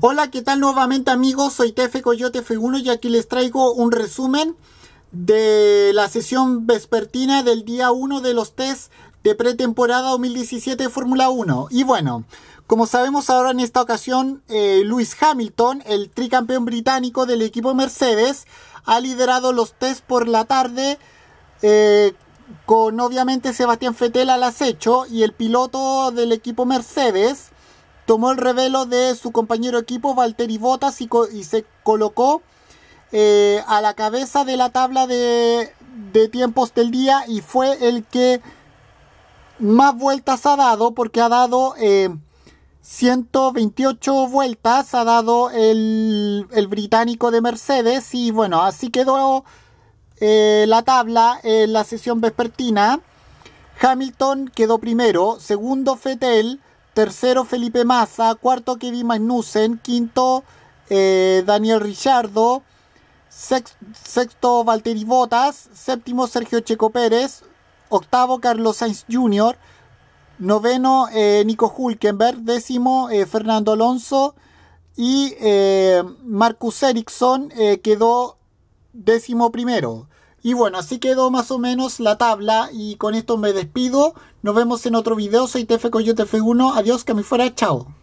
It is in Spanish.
Hola, ¿qué tal nuevamente amigos? Soy TF Coyote F1 y aquí les traigo un resumen de la sesión vespertina del día 1 de los test de pretemporada 2017 de Fórmula 1. Y bueno, como sabemos ahora en esta ocasión, eh, Lewis Hamilton, el tricampeón británico del equipo Mercedes, ha liderado los test por la tarde eh, con obviamente Sebastián Fetel al acecho y el piloto del equipo Mercedes tomó el revelo de su compañero equipo Valtteri Bottas y, se colocó eh, a la cabeza de la tabla de, tiempos del día y fue el que más vueltas ha dado porque ha dado 128 eh, vueltas ha dado el, británico de Mercedes y bueno, así quedó eh, la tabla en la sesión vespertina. Hamilton quedó primero, segundo Fettel, Tercero, Felipe Massa. Cuarto, Kevin Magnussen. Quinto, eh, Daniel Richardo. Sexto, Valtteri Botas. Séptimo, Sergio Checo Pérez. Octavo, Carlos Sainz Jr. Noveno, eh, Nico Hulkenberg. Décimo, eh, Fernando Alonso. Y Marcus Ericsson quedó décimo primero. Y bueno, así quedó más o menos la tabla y con esto me despido. Nos vemos en otro video. Soy TF Coyote F1. Adiós, que me fuera. Chao.